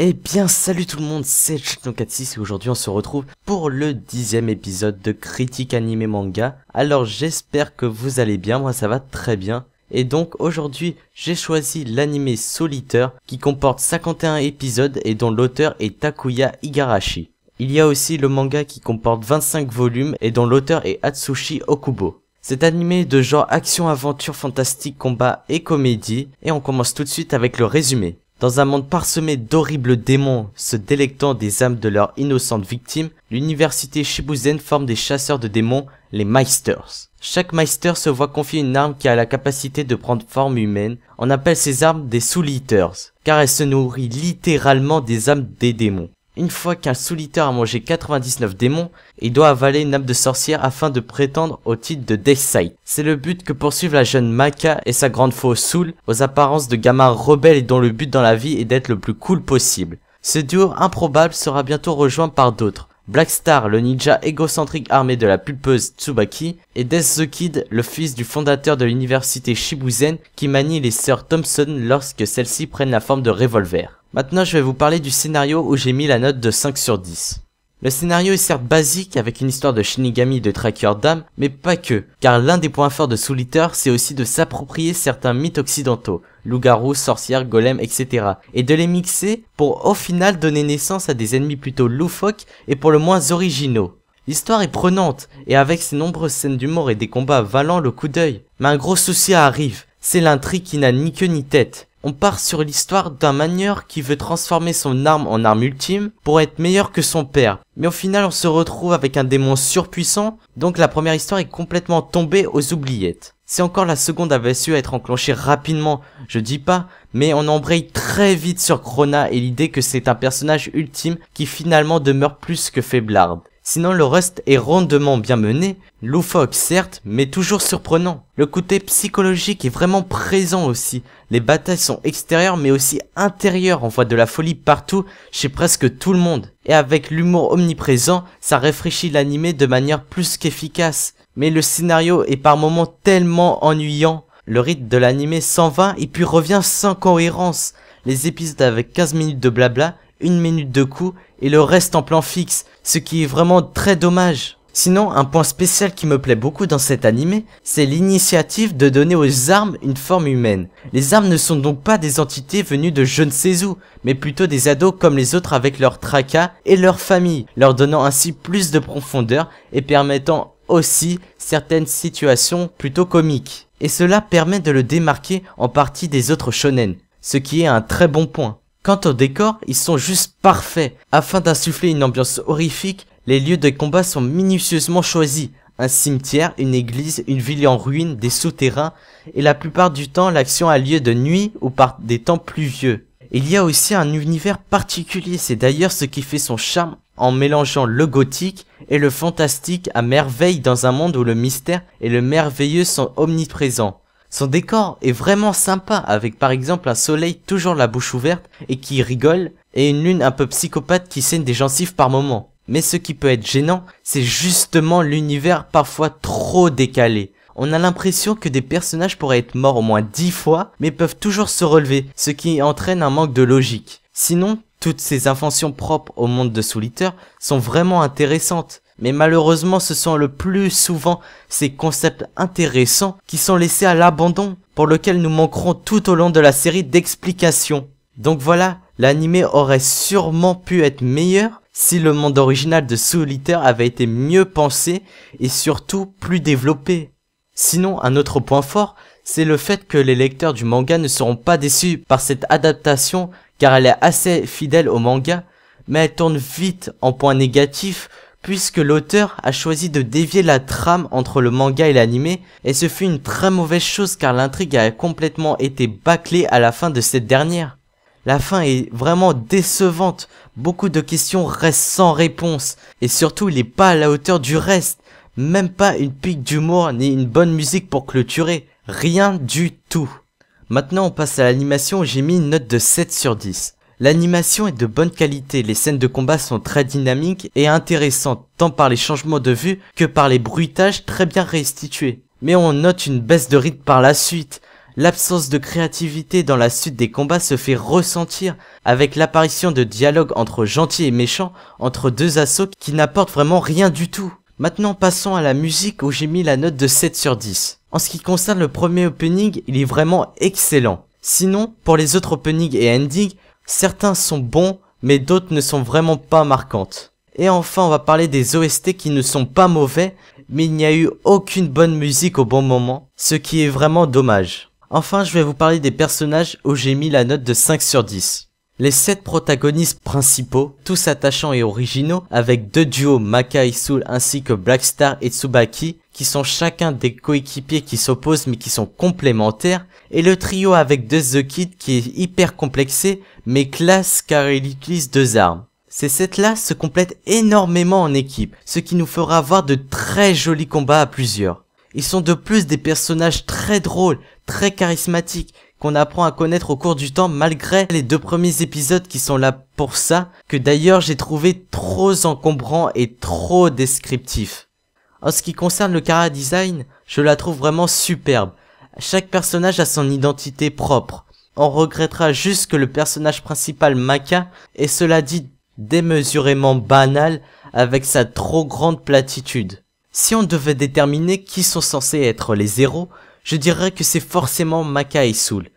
Eh bien salut tout le monde, c'est Chiton46 et aujourd'hui on se retrouve pour le dixième épisode de Critique Animé Manga. Alors j'espère que vous allez bien, moi ça va très bien. Et donc aujourd'hui j'ai choisi l'anime Solitaire qui comporte 51 épisodes et dont l'auteur est Takuya Igarashi. Il y a aussi le manga qui comporte 25 volumes et dont l'auteur est Atsushi Okubo. C'est animé de genre action-aventure fantastique combat et comédie et on commence tout de suite avec le résumé. Dans un monde parsemé d'horribles démons se délectant des âmes de leurs innocentes victimes, l'université Shibuzen forme des chasseurs de démons, les Meisters. Chaque Meister se voit confier une arme qui a la capacité de prendre forme humaine. On appelle ces armes des Soul Eaters, car elles se nourrissent littéralement des âmes des démons. Une fois qu'un solitaire a mangé 99 démons, il doit avaler une âme de sorcière afin de prétendre au titre de Death C'est le but que poursuivent la jeune Maka et sa grande faux Soul, aux apparences de gamins rebelles et dont le but dans la vie est d'être le plus cool possible. Ce duo improbable sera bientôt rejoint par d'autres. Blackstar, le ninja égocentrique armé de la pulpeuse Tsubaki, et Death the Kid, le fils du fondateur de l'université Shibuzen qui manie les sœurs Thompson lorsque celles-ci prennent la forme de revolver. Maintenant je vais vous parler du scénario où j'ai mis la note de 5 sur 10. Le scénario est certes basique avec une histoire de Shinigami et de Tracker Dame, mais pas que, car l'un des points forts de Soul c'est aussi de s'approprier certains mythes occidentaux, loups-garous, sorcières, golems, etc. et de les mixer pour au final donner naissance à des ennemis plutôt loufoques et pour le moins originaux. L'histoire est prenante, et avec ses nombreuses scènes d'humour et des combats valant le coup d'œil. Mais un gros souci arrive, c'est l'intrigue qui n'a ni queue ni tête. On part sur l'histoire d'un manieur qui veut transformer son arme en arme ultime pour être meilleur que son père. Mais au final on se retrouve avec un démon surpuissant, donc la première histoire est complètement tombée aux oubliettes. C'est encore la seconde avait su être enclenchée rapidement, je dis pas, mais on embraye très vite sur Krona et l'idée que c'est un personnage ultime qui finalement demeure plus que Faiblard. Sinon le reste est rondement bien mené, loufoque certes, mais toujours surprenant. Le côté psychologique est vraiment présent aussi. Les batailles sont extérieures mais aussi intérieures, on voit de la folie partout chez presque tout le monde. Et avec l'humour omniprésent, ça réfléchit l'animé de manière plus qu'efficace. Mais le scénario est par moments tellement ennuyant. Le rythme de l'animé s'en va et puis revient sans cohérence. Les épisodes avec 15 minutes de blabla une minute de coup et le reste en plan fixe, ce qui est vraiment très dommage. Sinon, un point spécial qui me plaît beaucoup dans cet animé, c'est l'initiative de donner aux armes une forme humaine. Les armes ne sont donc pas des entités venues de je ne sais où, mais plutôt des ados comme les autres avec leurs tracas et leur famille, leur donnant ainsi plus de profondeur et permettant aussi certaines situations plutôt comiques. Et cela permet de le démarquer en partie des autres shonen, ce qui est un très bon point. Quant au décor, ils sont juste parfaits. Afin d'insuffler une ambiance horrifique, les lieux de combat sont minutieusement choisis. Un cimetière, une église, une ville en ruine, des souterrains, et la plupart du temps l'action a lieu de nuit ou par des temps pluvieux. Il y a aussi un univers particulier, c'est d'ailleurs ce qui fait son charme en mélangeant le gothique et le fantastique à merveille dans un monde où le mystère et le merveilleux sont omniprésents. Son décor est vraiment sympa avec par exemple un soleil toujours la bouche ouverte et qui rigole et une lune un peu psychopathe qui saigne des gencives par moment. Mais ce qui peut être gênant, c'est justement l'univers parfois trop décalé. On a l'impression que des personnages pourraient être morts au moins 10 fois, mais peuvent toujours se relever, ce qui entraîne un manque de logique. Sinon, toutes ces inventions propres au monde de Souliter sont vraiment intéressantes mais malheureusement ce sont le plus souvent ces concepts intéressants qui sont laissés à l'abandon, pour lequel nous manquerons tout au long de la série d'explications. Donc voilà, l'anime aurait sûrement pu être meilleur si le monde original de Solitaire avait été mieux pensé et surtout plus développé. Sinon, un autre point fort, c'est le fait que les lecteurs du manga ne seront pas déçus par cette adaptation car elle est assez fidèle au manga, mais elle tourne vite en point négatif puisque l'auteur a choisi de dévier la trame entre le manga et l'animé et ce fut une très mauvaise chose car l'intrigue a complètement été bâclée à la fin de cette dernière. La fin est vraiment décevante, beaucoup de questions restent sans réponse, et surtout il n'est pas à la hauteur du reste, même pas une pique d'humour ni une bonne musique pour clôturer, rien du tout. Maintenant on passe à l'animation, j'ai mis une note de 7 sur 10. L'animation est de bonne qualité, les scènes de combat sont très dynamiques et intéressantes tant par les changements de vue que par les bruitages très bien restitués. Mais on note une baisse de rythme par la suite. L'absence de créativité dans la suite des combats se fait ressentir avec l'apparition de dialogues entre gentils et méchants entre deux assauts qui n'apportent vraiment rien du tout. Maintenant passons à la musique où j'ai mis la note de 7 sur 10. En ce qui concerne le premier opening, il est vraiment excellent. Sinon, pour les autres openings et endings, Certains sont bons, mais d'autres ne sont vraiment pas marquantes. Et enfin, on va parler des OST qui ne sont pas mauvais, mais il n'y a eu aucune bonne musique au bon moment, ce qui est vraiment dommage. Enfin, je vais vous parler des personnages où j'ai mis la note de 5 sur 10. Les 7 protagonistes principaux, tous attachants et originaux, avec deux duos Maka et Soul ainsi que Blackstar et Tsubaki, qui sont chacun des coéquipiers qui s'opposent mais qui sont complémentaires, et le trio avec deux The Kid qui est hyper complexé mais classe car il utilise deux armes. Ces 7-là se complètent énormément en équipe, ce qui nous fera voir de très jolis combats à plusieurs. Ils sont de plus des personnages très drôles, très charismatiques, qu'on apprend à connaître au cours du temps malgré les deux premiers épisodes qui sont là pour ça, que d'ailleurs j'ai trouvé trop encombrant et trop descriptif. En ce qui concerne le Kara design, je la trouve vraiment superbe. Chaque personnage a son identité propre. On regrettera juste que le personnage principal Maka et cela dit démesurément banal avec sa trop grande platitude. Si on devait déterminer qui sont censés être les héros, je dirais que c'est forcément Maka et Soul.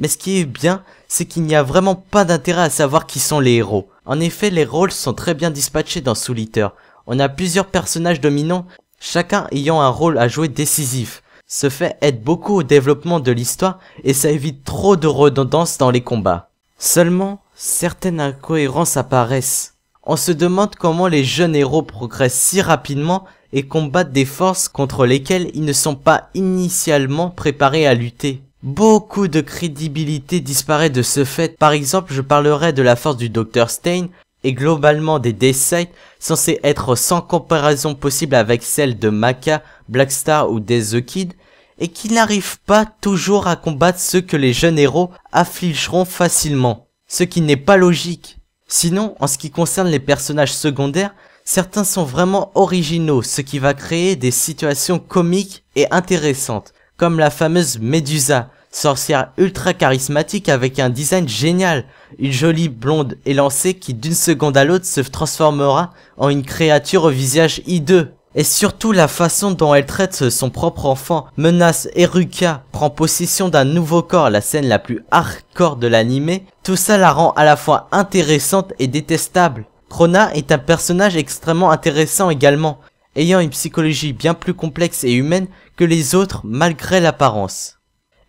Mais ce qui est bien, c'est qu'il n'y a vraiment pas d'intérêt à savoir qui sont les héros. En effet, les rôles sont très bien dispatchés dans Soul Eater. On a plusieurs personnages dominants, chacun ayant un rôle à jouer décisif. Ce fait aide beaucoup au développement de l'histoire et ça évite trop de redondances dans les combats. Seulement, certaines incohérences apparaissent. On se demande comment les jeunes héros progressent si rapidement et combattent des forces contre lesquelles ils ne sont pas initialement préparés à lutter. Beaucoup de crédibilité disparaît de ce fait. Par exemple, je parlerai de la force du Dr Stein et globalement des décès censés être sans comparaison possible avec celles de Maka, Blackstar ou des The Kid, et qui n'arrivent pas toujours à combattre ceux que les jeunes héros affligeront facilement, ce qui n'est pas logique. Sinon, en ce qui concerne les personnages secondaires, certains sont vraiment originaux, ce qui va créer des situations comiques et intéressantes, comme la fameuse Medusa, sorcière ultra charismatique avec un design génial, une jolie blonde élancée qui d'une seconde à l'autre se transformera en une créature au visage hideux. Et surtout la façon dont elle traite son propre enfant, menace Eruka, prend possession d'un nouveau corps, la scène la plus hardcore de l'animé, tout ça la rend à la fois intéressante et détestable. Krona est un personnage extrêmement intéressant également, ayant une psychologie bien plus complexe et humaine que les autres malgré l'apparence.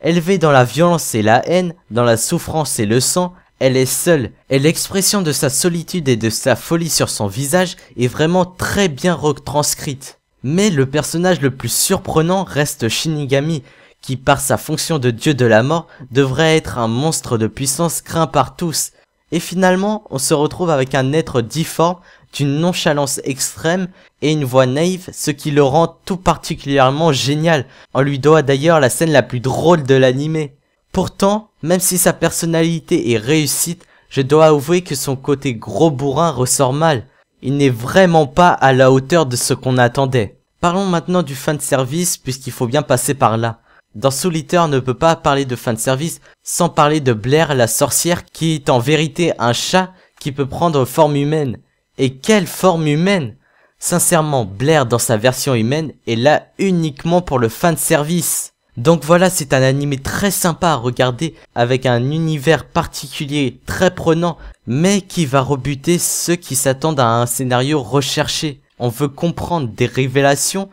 Élevée dans la violence et la haine, dans la souffrance et le sang, elle est seule, et l'expression de sa solitude et de sa folie sur son visage est vraiment très bien retranscrite. Mais le personnage le plus surprenant reste Shinigami, qui par sa fonction de dieu de la mort devrait être un monstre de puissance craint par tous. Et finalement, on se retrouve avec un être difforme d'une nonchalance extrême et une voix naïve, ce qui le rend tout particulièrement génial. On lui doit d'ailleurs la scène la plus drôle de l'animé. Pourtant, même si sa personnalité est réussite, je dois avouer que son côté gros bourrin ressort mal. Il n'est vraiment pas à la hauteur de ce qu'on attendait. Parlons maintenant du fan service puisqu'il faut bien passer par là. Dans Solitaire on ne peut pas parler de fan service sans parler de Blair la sorcière qui est en vérité un chat qui peut prendre forme humaine. Et quelle forme humaine Sincèrement, Blair dans sa version humaine est là uniquement pour le fan service. Donc voilà, c'est un animé très sympa à regarder, avec un univers particulier, très prenant, mais qui va rebuter ceux qui s'attendent à un scénario recherché. On veut comprendre des révélations,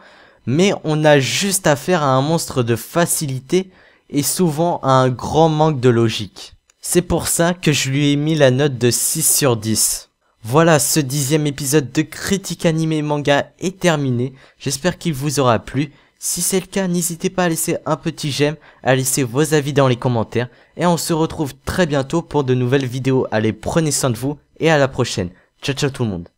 mais on a juste affaire à un monstre de facilité et souvent à un grand manque de logique. C'est pour ça que je lui ai mis la note de 6 sur 10. Voilà, ce dixième épisode de Critique Animé Manga est terminé. J'espère qu'il vous aura plu. Si c'est le cas, n'hésitez pas à laisser un petit j'aime, à laisser vos avis dans les commentaires, et on se retrouve très bientôt pour de nouvelles vidéos. Allez, prenez soin de vous, et à la prochaine. Ciao ciao tout le monde.